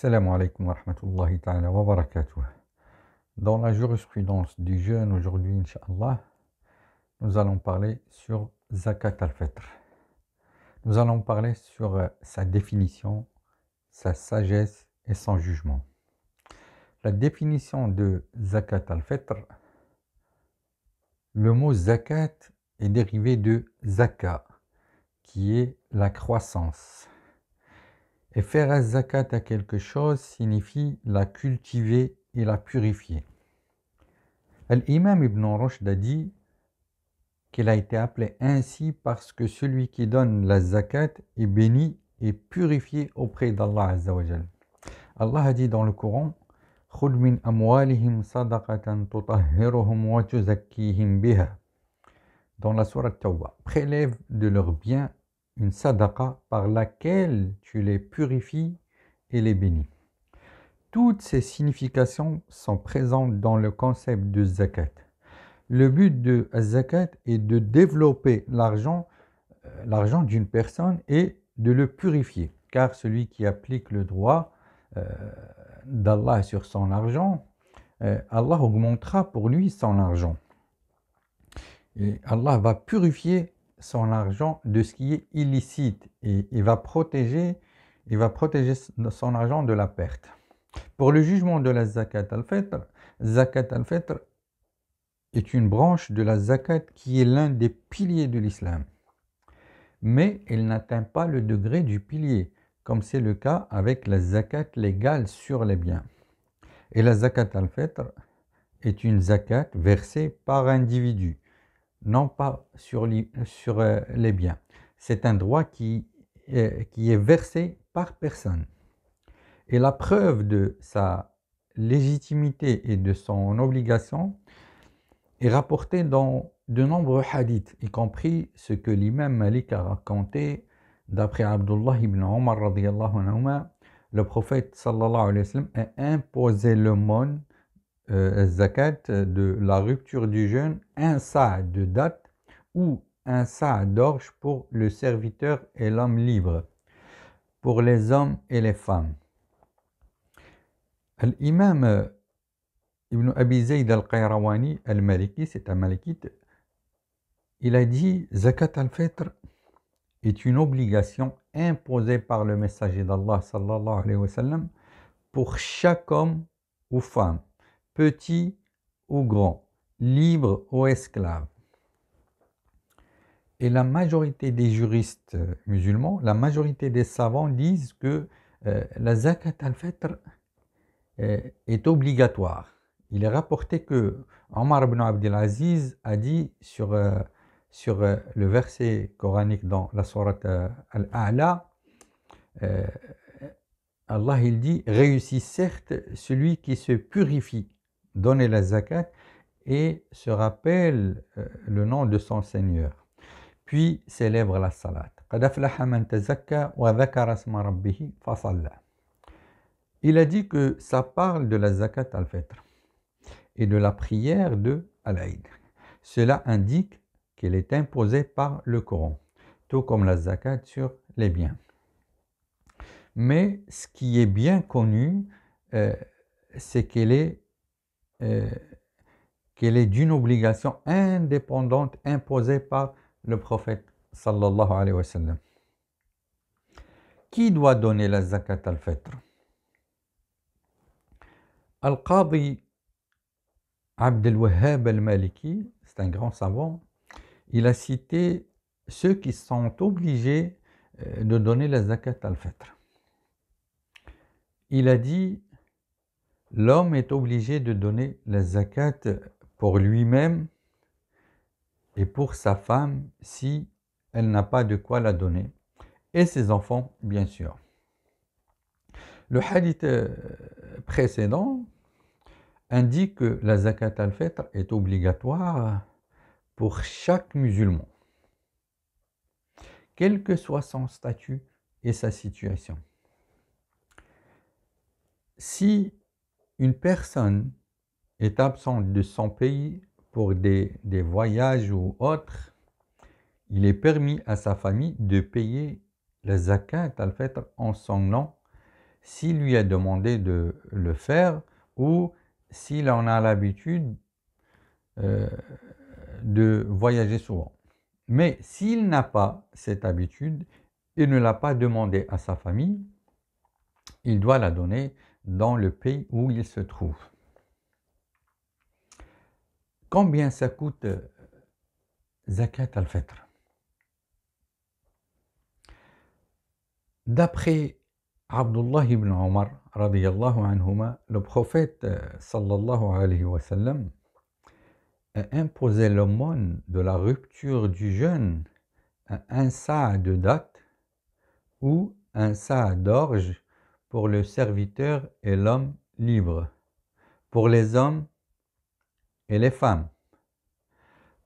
Salam alaikum wa rahmatullahi ta'ala wa barakatuh. Dans la jurisprudence du jeûne aujourd'hui, Inch'Allah, nous allons parler sur Zakat al-Fitr. Nous allons parler sur euh, sa définition, sa sagesse et son jugement. La définition de Zakat al-Fitr, le mot Zakat est dérivé de Zaka, qui est la croissance. Et faire la zakat à quelque chose signifie la cultiver et la purifier. L'imam Ibn Rushd a dit qu'il a été appelé ainsi parce que celui qui donne la zakat est béni et purifié auprès d'Allah Allah a dit dans le Coran dans la sourate Tawbah prélève de leurs biens une sadaqa par laquelle tu les purifies et les bénis. Toutes ces significations sont présentes dans le concept de zakat. Le but de zakat est de développer l'argent, euh, l'argent d'une personne et de le purifier, car celui qui applique le droit euh, d'Allah sur son argent, euh, Allah augmentera pour lui son argent. Et Allah va purifier son argent de ce qui est illicite et il va protéger, il va protéger son argent de la perte. Pour le jugement de la zakat al-fitr, zakat al-fitr est une branche de la zakat qui est l'un des piliers de l'islam. Mais elle n'atteint pas le degré du pilier, comme c'est le cas avec la zakat légale sur les biens. Et la zakat al-fitr est une zakat versée par individu non pas sur, euh, les, biens. C'est un droit euh, qui, est versé par personne. Et la preuve de sa légitimité et de son obligation est rapportée dans de nombreux hadiths, y compris ce que l'imam Malik a raconté d'après Abdullah ibn Omar, le prophète sallallahu alayhi wa sallam, a imposé le mon. Euh, zakat euh, de la rupture du jeûne, un sa de date ou un sa d'orge pour le serviteur et l'homme libre, pour les hommes et les femmes. L'imam euh, Ibn Abi Zayd al-Qayrawani al-Maliki, c'est un malikite, il a dit Zakat al-Fitr est une obligation imposée par le messager d'Allah sallallahu alayhi wa pour chaque homme ou femme petit ou grand, libre ou esclave. Et la majorité des juristes musulmans, la majorité des savants disent que euh, la zakat al-fitr euh, est obligatoire. Il est rapporté que Omar ibn Abdelaziz a dit sur, euh, sur le verset coranique dans la sourate al-A'la, Allah il dit réussit certes celui qui se purifie donner la zakat et se rappelle euh, le nom de son Seigneur. Puis célèbre la salat. Il a dit que ça parle de la zakat al-fitr et de la prière de al Cela indique qu'elle est imposée par le Coran, tout comme la zakat sur les biens. Mais ce qui est bien connu, euh, c'est qu'elle est euh, qu'elle est d'une obligation indépendante imposée par le prophète sallallahu alayhi wa sallam. Qui doit donner la zakat al-fitr Al-Qadi Abdelwahab al al-Maliki, c'est un grand savant, il a cité ceux qui sont obligés euh, de donner la zakat al-fitr. Il a dit l'homme est obligé de donner la zakat pour lui-même et pour sa femme si elle n'a pas de quoi la donner, et ses enfants, bien sûr. Le hadith euh, précédent indique que la zakat al-fitr est obligatoire pour chaque musulman, quel que soit son statut et sa situation. Si une personne est absente de son pays pour des, voyages ou autres, il est permis à sa famille de payer les zakat al en son nom s'il lui est demandé de le faire ou s'il en a l'habitude euh, de voyager souvent. Mais s'il n'a pas cette habitude et ne l'a pas demandé à sa famille, il doit la donner dans le pays où il se trouve. Combien ça coûte euh, Zakat al-Fitr D'après Abdullah ibn Omar, anhuma, le prophète euh, sallallahu alayhi wa sallam, a imposé l'aumône de la rupture du jeûne à un sa de date ou un sa d'orge pour le serviteur et l'homme libre, pour les hommes et les femmes,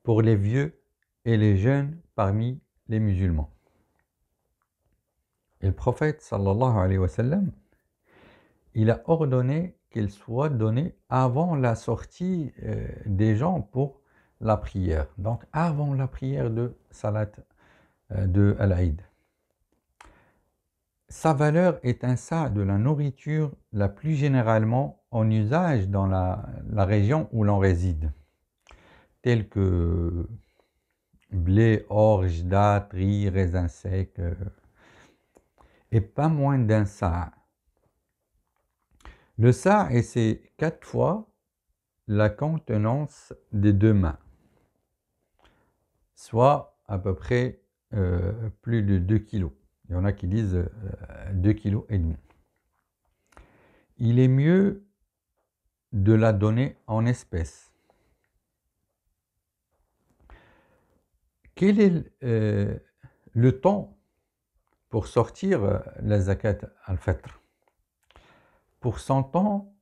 pour les vieux et les jeunes parmi les musulmans. Et le prophète sallallahu alayhi wa sallam, il a ordonné qu'il soit donné avant la sortie euh, des gens pour la prière. Donc avant la prière de Salat euh, de al sa valeur est un ça de la nourriture la plus généralement en usage dans la, région où l'on réside, tels que blé, orge, dattes, riz, raisin euh, et pas moins d'un ça. Le ça est c'est quatre fois la contenance des deux mains, soit à peu près euh, plus de 2 kilos. Il y en a qui disent 2kg euh, et demi Il est mieux de la donner en espèces. Quel est euh, le temps pour sortir euh, la zakat al-fatr Pour son temps,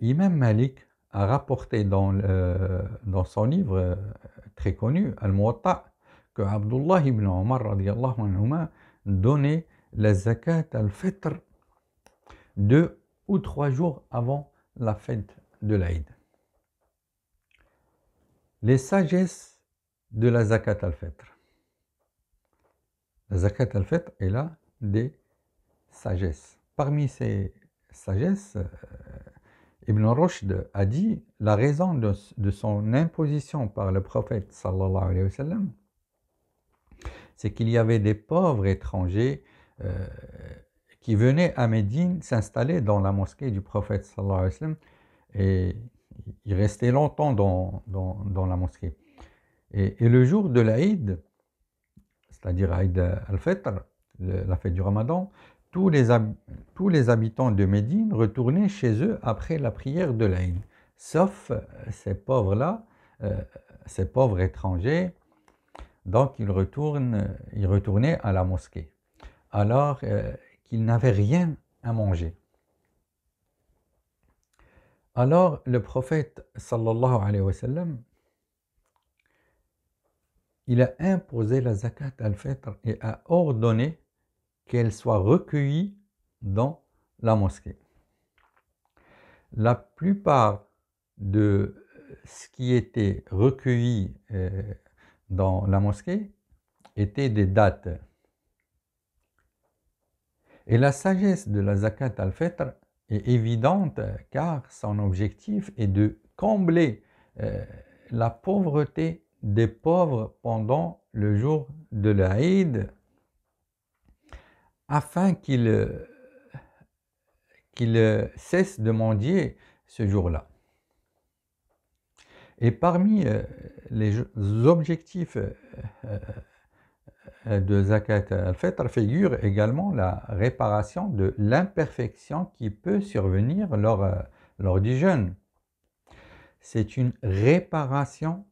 l'imam Malik a rapporté dans, le, dans son livre très connu, Al-Muwatta, que Abdullah ibn Omar donner la zakat al-fitr deux ou trois jours avant la fête de l'Aïd. Les sagesses de la zakat al-fitr. La zakat al-fitr est là des sagesses. Parmi ces sagesses, euh, Ibn Rushd a dit la raison de, son imposition par le prophète sallallahu alayhi wa sallam, c'est qu'il y avait des pauvres étrangers euh, qui venaient à Médine s'installer dans la mosquée du prophète sallallahu alayhi wa et ils restaient longtemps dans, la mosquée. Et, le jour de l'Aïd, c'est-à-dire l'Aïd al-Fitr, la fête du Ramadan, tous les, habitants de Médine retournaient chez eux après la prière de l'Aïd, sauf ces pauvres-là, euh, ces pauvres étrangers donc il, retourne, il retournait à la mosquée, alors euh, qu'il n'avait rien à manger. Alors le prophète sallallahu alayhi wa sallam, il a imposé la zakat al-fitr et a ordonné qu'elle soit recueillie dans la mosquée. La plupart de ce qui était recueilli euh, dans la mosquée étaient des dates. Et la sagesse de la zakat al-fitr est évidente car son objectif est de combler euh, la pauvreté des pauvres pendant le jour de l'Aïd afin qu'ils qu'il euh, euh, cessent de mendier ce jour-là. Et parmi euh, les objectifs euh, euh, de Zakat al-Fitr figure également la réparation de l'imperfection qui peut survenir lors, lors du jeûne. C'est une réparation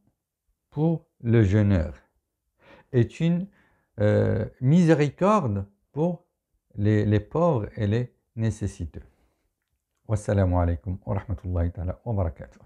pour le jeûneur, est une miséricorde pour les, les, pauvres et les nécessiteux. Wassalamu alaikum wa rahmatullahi wa barakatuh.